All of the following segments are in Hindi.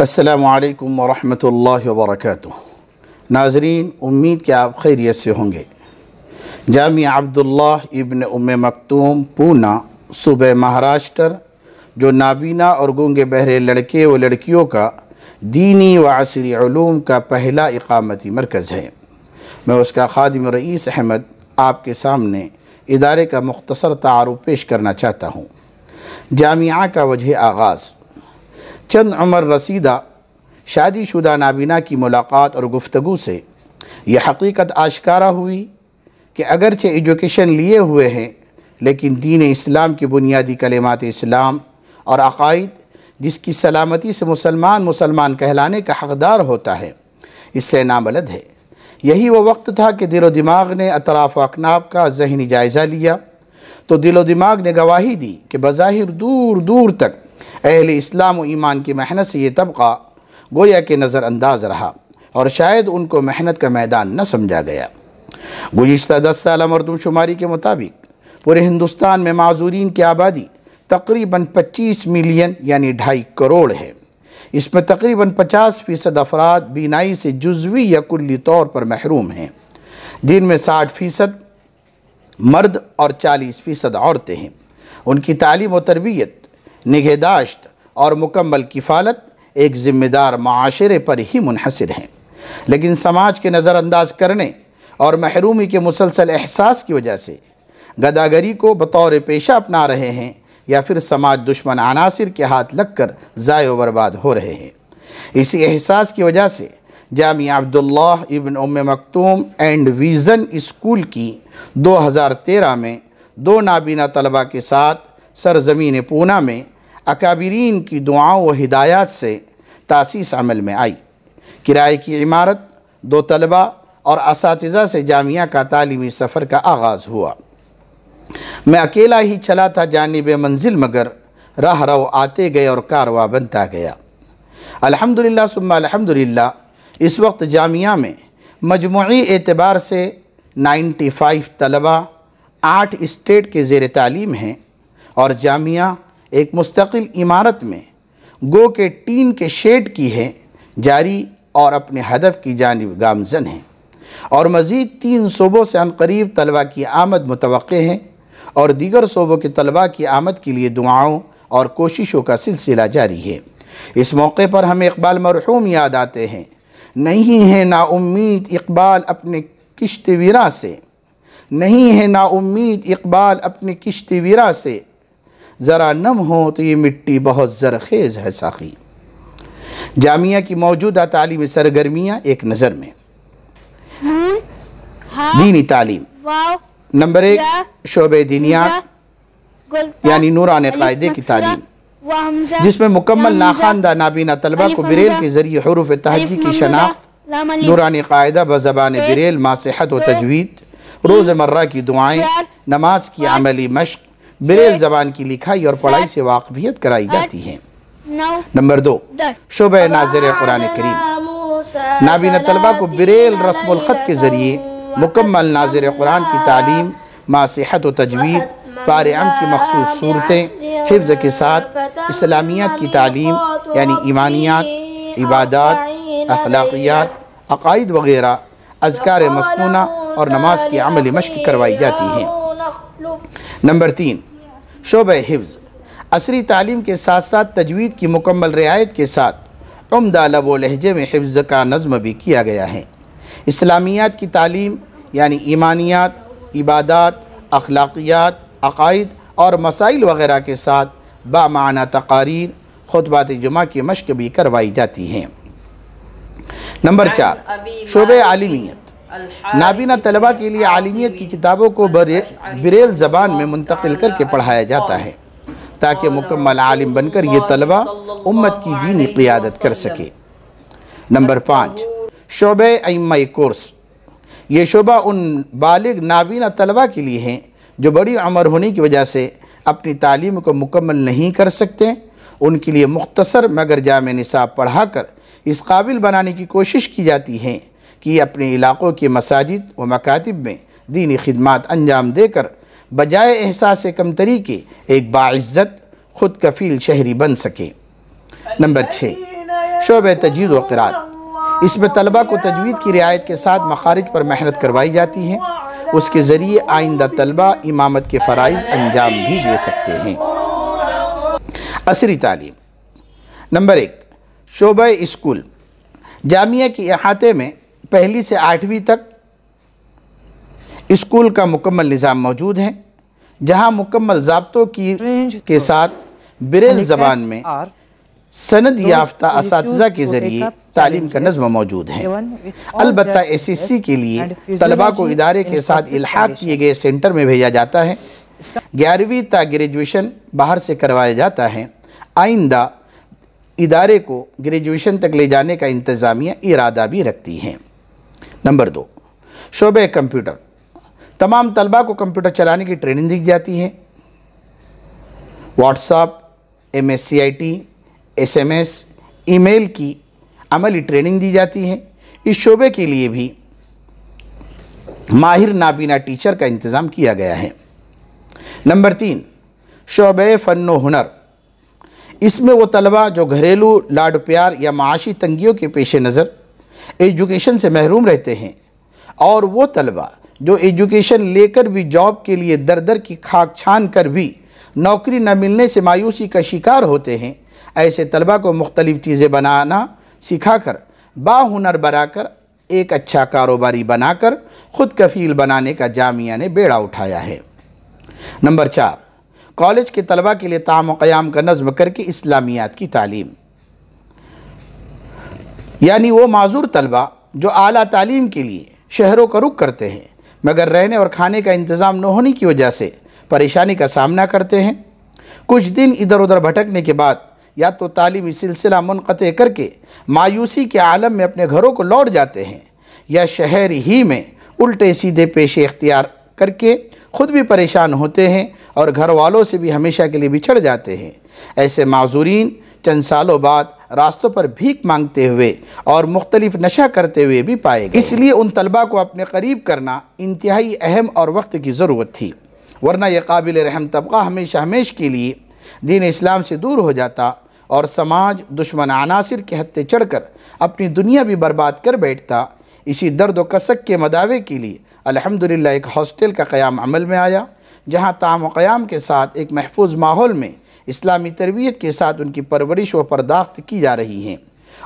असलकम वरहमल वरक नाजरीन उम्मीद के आप खैरियत से होंगे जामिया अब्दुल्ला इबन उम मकतूम पूना सूबह महाराष्ट्र जो नाबीना और गूंगे बहरे लड़के व लड़कियों का दीनी व असरी ूम का पहला इकामती मरकज़ है मैं उसका खादिम रईस अहमद आपके सामने इदारे का मुख्तसर तारफ़ पेश करना चाहता हूँ जामिया का वजह आगाज़ चंद उमर रसीदा शादीशुदा नाबीना की मुलाकात और गुफ्तु से यह हकीकत आशकारा हुई कि अगरचे एजुकेशन लिए हुए हैं लेकिन दीन इस्लाम की बुनियादी कलमात इस्लाम और अकायद जिसकी सलामती से मुसलमान मुसलमान कहलाने का हकदार होता है इससे नामलद है यही वो वक्त था कि दिलो दिमाग ने अतराफ़ अकनाब का जहनी जायज़ा लिया तो दिलो दिमाग ने गवाही दी कि बज़ाहिर दूर दूर तक अहल इस्लाम ईमान की मेहनत से ये तबका गोया के नज़रअंदाज रहा और शायद उनको मेहनत का मैदान न समझा गया गुज्त दस साल मरदमशुमारी के मुताबिक पूरे हिंदुस्तान में माजूरीन की आबादी तकरीबन 25 मिलियन यानी ढाई करोड़ है इसमें तकरीबन 50 फ़ीसद अफराद बीनाई से जुजवी या कुल्ली तौर पर महरूम हैं जिनमें 60 फ़ीसद मर्द और 40 फ़ीसद औरतें हैं उनकी तालीम व तरबियत निगहदाश्त और मुकम्मल किफ़ालत एक ज़िम्मेदार माशरे पर ही मुनहसर हैं लेकिन समाज के नज़रअंदाज करने और महरूमी के मुसलसल एहसास की वजह से गदागरी को बतौर पेशा अपना रहे हैं या फिर समाज दुश्मन अनासर के हाथ लग कर ज़ाय बर्बाद हो रहे हैं इसी एहसास की वजह से Jamia Abdullah Ibn Umm Maktoum and Vision School की दो हज़ार तेरह में दो नाबीना तलबा के साथ सरजमीन पूना में अकाबरीन की दुआओं व हिदायत से तासीस अमल में आई किराए की इमारत दो तलबा और इस से जामिया का तालीमी सफ़र का आगाज़ हुआ मैं अकेला ही चला था जानब मंजिल मगर राह रो आते गए और कारवा बनता गया अल्हम्दुलिल्लाह सुम्मा अल्हम्दुलिल्लाह इस वक्त जामिया में मजमू एतबार से 95 तलबा आठ इस्टेट के जेर तालीम हैं और जामिया एक मुस्तकिल इमारत में गो के टीन के शेड की है जारी और अपने हदफ की जानब गामजन है और मज़ीद तीन शोबों से अनकरीब तलबा की आमद मुतव है और दीगर शोबों के तलबा की आमद के लिए दुआओं और कोशिशों का सिलसिला जारी है इस मौके पर हमें इकबाल मरहूम याद आते हैं नहीं है उम्मीद इकबाल अपने वीरा से नहीं है नाउमीद इकबाल अपने वीरा से ज़रा नम हो तो ये मिट्टी बहुत ज़रखेज़ है साखी जामिया की मौजूदा तालीम सरगर्मियाँ एक नज़र में हम्म, हाँ। दीनी तालीम नंबर एक शोब दीनिया यानी नूरान कायदे की तालीम जिसमें मुकम्मल नाखानदा नाबीना तलबा को बरेल के ज़रिए हरूफ तहजी की शनाख्त नूरान कायदा बज़बान बरेल मासेहत व तजवीद रोज़मर्रा की दुआएँ नमाज की अमली मश्क बेरेल जबान की लिखाई और पढ़ाई से वाकफियत कराई जाती है नंबर दो शुभ नाजर कुरान करीम नाबीना तलबा को बरेल रस्मखत के ज़रिए मुकम्मल नाजर कुरान की तालीम मासीहत व तजवीद पार अम की मखसूस सूरतें हिफ्ज़ के साथ इस्लामियात की तालीम यानी ईमानियात इबादत अखलाकियात अकायद वगैरह अजकार मसनूना और नमाज की अमल मश्क करवाई जाती हैं नंबर तीन शोब हिफ्ज़ असरी तालीम के साथ साथ तजवीद की मुकम्मल रियायत के साथ उमदा लब लहजे में हिफ्ज़ का नज़म भी किया गया है इस्लामियात की तालीम यानी ईमानियात इबादत अखलाकियात अकायद और मसाइल वगैरह के साथ बामाना तकारीर खुतबात जुमा की मश्क भी करवाई जाती हैं नंबर चार शोब आलमियत नाबीना तलबा के लिए आलमियत की किताबों को बरेल ज़बान में मुंतकिल करके पढ़ाया जाता है ताकि मुकम्मल आलिम बनकर ये तलबा उम्मत की दीनी क़ियादत कर सके नंबर पाँच शोब अम कोर्स ये शोबा उन बालिग नाबीना तलबा के लिए हैं जो बड़ी उम्र होने की वजह से अपनी तालीम को मुकम्मल नहीं कर सकते उनके लिए मुख्तसर मगर जाम निसाब पढ़ा कर इस काबिल बनाने की कोशिश की जाती है कि अपने इलाक़ों की मसाजिद व मकातब में दीनी खदमात अंजाम देकर बजाय एहसास कमतरी के एक बाज़्ज़त खुद कफ़ील शहरी बन सकें नंबर छः शोब तजीद वक़रार इसमें तलबा को तजवीद की रियायत के साथ मखारज पर मेहनत करवाई जाती है उसके ज़रिए आइंदा तलबा इमामत के फ़रज़ अंजाम भी दे सकते हैं असरी तालीम नंबर एक शोब स्कूल जामिया के अहाते में पहली से आठवीं तक स्कूल का मुकम्मल निज़ाम मौजूद है जहां मुकम्मल जबतों की के साथ ब्रेल ज़बान में सनद याफ्ता इस के ज़रिए तालीम का नज्म मौजूद है अलबत् एस एस सी के लिए तलबा को इदारे के साथ इलाहा किए गए सेंटर में भेजा जाता है ग्यारहवीं तक ग्रेजुएशन बाहर से करवाया जाता है आइंदा इदारे को ग्रेजुएशन तक ले जाने का इंतज़ामिया इरादा भी रखती हैं नंबर दो शोब कंप्यूटर तमाम तलबा को कंप्यूटर चलाने की ट्रेनिंग दी जाती है WhatsApp M S C I T S M S email की अमली ट्रेनिंग दी जाती है इस शोबे के लिए भी माहिर नाबीना टीचर का इंतज़ाम किया गया है नंबर तीन शोब फ़न हुनर इसमें वो तलबा जो घरेलू लाड प्यार या माशी तंगियों के पेश नज़र एजुकेशन से महरूम रहते हैं और वो तलबा जो एजुकेशन लेकर भी जॉब के लिए दर दर की खाक छान कर भी नौकरी न मिलने से मायूसी का शिकार होते हैं ऐसे तलबा को मुख्तलिफ़ चीज़ें बनाना सिखा कर बाहुनर बनाकर एक अच्छा कारोबारी बनाकर ख़ुद कफ़ील बनाने का जामिया ने बेड़ा उठाया है नंबर चार कॉलेज के तलबा के लिए ताम क़याम का नज़म करके इस्लामियात की तालीम यानी वो माजूर तलबा जो अली तालीम के लिए शहरों का रुख करते हैं मगर रहने और खाने का इंतज़ाम न होने की वजह से परेशानी का सामना करते हैं कुछ दिन इधर उधर भटकने के बाद या तो तालीमी सिलसिला मुनक़ करके मायूसी के आलम में अपने घरों को लौट जाते हैं या शहर ही में उल्टे सीधे पेशे इख्तियार करके ख़ुद भी परेशान होते हैं और घर वालों से भी हमेशा के लिए बिछड़ जाते हैं ऐसे माजूरीन चंद सालों बाद रास्तों पर भीख मांगते हुए और मुख्तलिफ नशा करते हुए भी पाए गए इसलिए उन तलबा को अपने करीब करना इंतहाई अहम और वक्त की ज़रूरत थी वरना यह काबिल रहम तबका हमेशा हमेश के लिए दीन इस्लाम से दूर हो जाता और समाज दुश्मन अनासर के हत्ते चढ़कर अपनी दुनिया भी बर्बाद कर बैठता इसी दर्द व कसक के मदावे के लिए अलहमदिल्ला एक हॉस्टल का क़याम अमल में आया जहाँ ताम क़्याम के साथ एक महफूज माहौल में इस्लामी तरबियत के साथ उनकी परवरिश व परदाख्त की जा रही हैं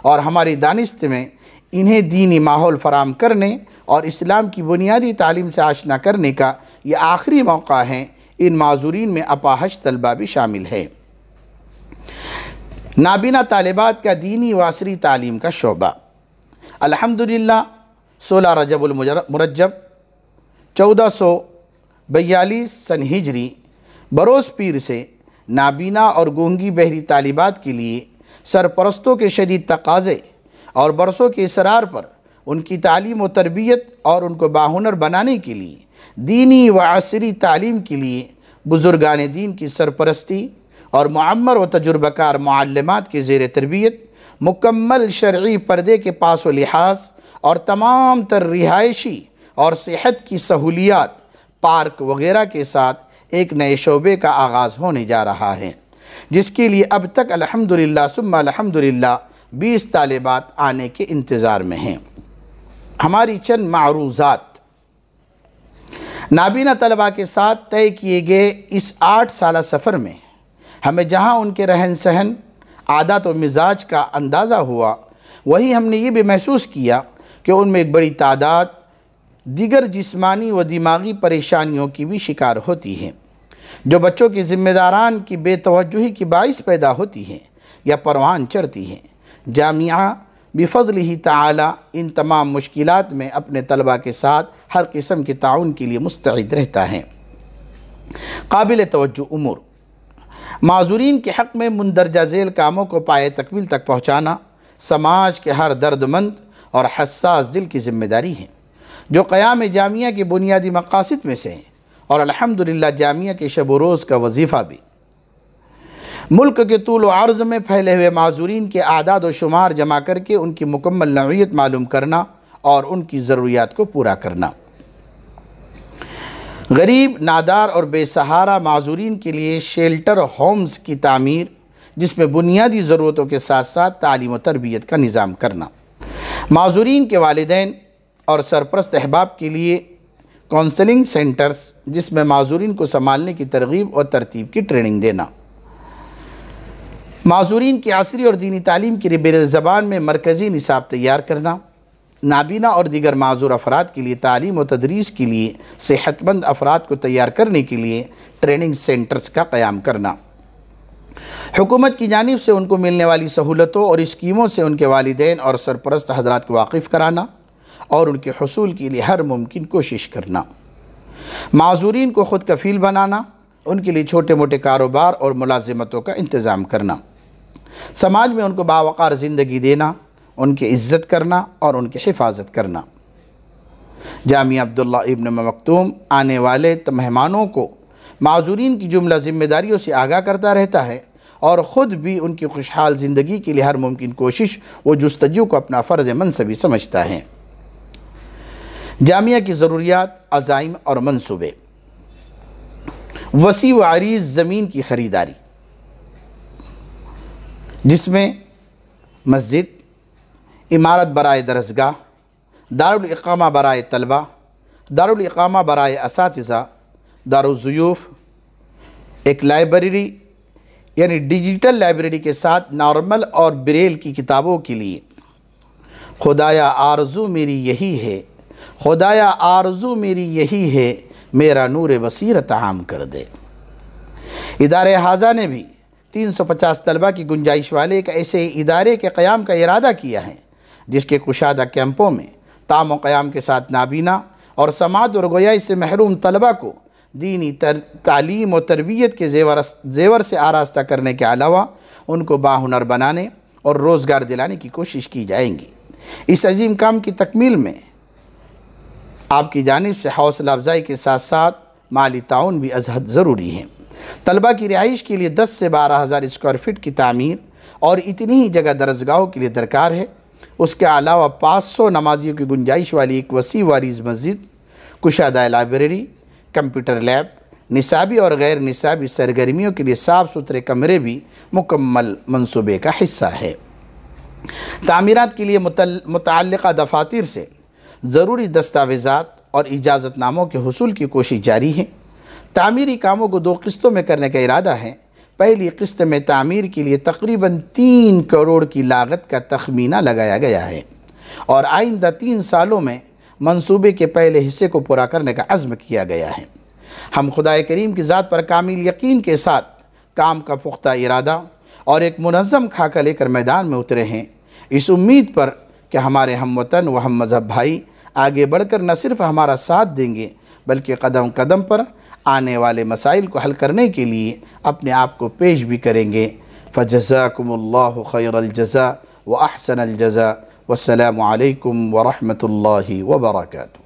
और हमारी दानिस्त में इन्हें दीनी माहौल फराम करने और इस्लाम की बुनियादी तालीम से आशना करने का ये आखिरी मौका है इन माजूरीन में अपाहज तलबा भी शामिल है नाबीना तालिबात का दीनी वासरी तालीम का शोबा अलहमदिल्ला सोलह रजबुलमरजब चौदह सौ बयालीस सन हिजरी बरोस पीर से नाबीना और गोंगी बहरी तालिबात के लिए सरपरस्तों के शदीद तकाज़े और बरसों के इसरार पर उनकी तालीम व तरबियत और उनको बाहुनर बनाने के लिए दीनी व असरी तालीम के लिए बुज़ुर्गान दीन की सरपरस्ती और मम्मर व तजुर्बकार मालमत के जेर तरबियत मुकम्मल शर्य पर्दे के पास व लिहाज और तमाम तर रिहायशी और सेहत की सहूलियात पार्क वगैरह के साथ एक नए शोबे का आगाज़ होने जा रहा है जिसके लिए अब तक अल्हम्दुलिल्लाह सुम्मा अल्हम्दुलिल्लाह बीस तालबात आने के इंतज़ार में हैं हमारी चंद मारूज़ात नाबीना तलबा के साथ तय किए गए इस आठ साल सफ़र में हमें जहाँ उनके रहन सहन आदत और मिजाज का अंदाज़ा हुआ वहीं हमने ये भी महसूस किया कि उनमें एक बड़ी तादाद दीगर जिस्मानी व दिमागी परेशानियों की भी शिकार होती हैं जो बच्चों की ज़िम्मेदारान की बेतवजही की बाइस पैदा होती हैं या परवान चढ़ती हैं जामिया बिफजल ही ताली इन तमाम मुश्किल में अपने तलबा के साथ हर किस्म के ताउन के लिए मुस्तद रहता है काबिल तोज्जो उमूर माजूरीन के हक़ में मंदरजा झेल कामों को पाए तकमील तक पहुँचाना समाज के हर दर्दमंद और हसास दिल की जिम्मेदारी है जो क़याम जामिया के बुनियादी मकासद में से हैं और अल्हम्दुलिल्लाह जामिया के शब रोज़ का वजीफ़ा भी मुल्क के तूल अर्ज़ में फैले हुए माजूरीन के आदाद व शुमार जमा करके उनकी मुकम्मल नौीयत मालूम करना और उनकी ज़रूरियात को पूरा करना गरीब नादार और बेसहारा माजूरीन के लिए शेल्टर होम्स की तमीर जिसमें बुनियादी ज़रूरतों के साथ साथ तालीम व तरबियत का निज़ाम करना माजूरीन के वालदेन और सरपरस्त अहबाब के लिए काउंसलिंग सेंटर्स जिसमें माजूरीन को संभालने की तरगीब और तरतीब की ट्रेनिंग देना माजूरीन की आसरी और दीनी तालीम की रिबेर ज़बान में मरकज़ी निसाब तैयार करना नाबीना और दीगर माजूर अफराद के लिए तालीम और तदरीस के लिए सेहतमंद अफराद को तैयार करने के लिए ट्रेनिंग सेंटर्स का क़्याम करना हुकूमत की जानब से उनको मिलने वाली सहूलतों और स्कीमों से उनके वालदेन और सरपरस्त हजरात को वाकिफ़ कराना और उनके हसूल के लिए हर मुमकिन कोशिश करना माजूरीन को ख़ुद कफ़ील बनाना उनके लिए छोटे मोटे कारोबार और मुलाजमतों का इंतज़ाम करना समाज में उनको बावक़ार ज़िंदगी देना उनकी इज़्ज़त करना और उनकी हिफाजत करना जामिया अब्दुल्ला इब्न मकतूम आने वाले मेहमानों को माजूरीन की जुमला ज़िम्मेदारियों से आगाह करता रहता है और ख़ुद भी उनकी खुशहाल ज़िंदगी के लिए हर मुमकिन कोशिश व जस्तजू को अपना फ़र्ज़ मनसबी समझता है जामिया की ज़रूरियात अज़ाइम और मनसूबे वसी व आरीज़ ज़मीन की ख़रीदारी जिसमें मस्जिद इमारत बरए दरसगाह दार्कामा बरए तलबा दार्कामा बरए इस दारुलूफ़ एक लाइब्रेरी यानी डिजिटल लाइब्रेरी के साथ नॉर्मल और ब्रेल की किताबों के लिए खुदाया आरजू मेरी यही है खुदाया आरजू मेरी यही है मेरा नूर बसीर तहम कर दे इदार हाजा ने भी 350 तलबा की गुंजाइश वाले एक ऐसे इदारे के क़्याम का इरादा किया है जिसके कुशादा कैंपों में ताम क़्याम के साथ नाबीना और समाज और गोयाई से महरूम तलबा को दीनी तर, तालीम और तरबियत के जेवर जेवर से आरास्ता करने के अलावा उनको बाहुनर बनाने और रोज़गार दिलाने की कोशिश की जाएंगी इस अजीम काम की तकमील में आपकी जानब से हौसला अफजाई के साथ साथ माली ताउन भी अजहद ज़रूरी है तलबा की रिहाइश के लिए दस से बारह हज़ार स्क्वायर फिट की तमीर और इतनी ही जगह दरसगाहों के लिए दरकार है उसके अलावा पाँच सौ नमाजियों की गुंजाइश वाली एक वसी वारीज मस्जिद कुशादा लाइब्रेरी कंप्यूटर लैब निसाबी और गैर निसाबी सरगर्मियों के लिए साफ़ सुथरे कमरे भी मुकम्मल मनसूबे का हिस्सा है तमीरत के लिए मुतल दफातर से ज़रूरी दस्तावेज़ा और इजाज़तनामों के हसूल की कोशिश जारी है तामीरी कामों को दो किस्तों में करने का इरादा है पहली किस्त में तामीर के लिए तकरीबन तीन करोड़ की लागत का तखमीना लगाया गया है और आइंदा तीन सालों में मंसूबे के पहले हिस्से को पूरा करने का अज़म किया गया है हम खुदा करीम की ज़ात पर कामिल यकीन के साथ काम का पुख्ता इरादा और एक मनज़म खाका लेकर मैदान में उतरे हैं इस उम्मीद पर कि हमारे हम वतन व हम मज़हब भाई आगे बढ़कर न सिर्फ हमारा साथ देंगे बल्कि कदम कदम पर आने वाले मसाइल को हल करने के लिए अपने आप को पेश भी करेंगे फ़जज़ाकमल्ला खैरजज़ा व अहसन अलजज़ा वालकम वरहमल वर्का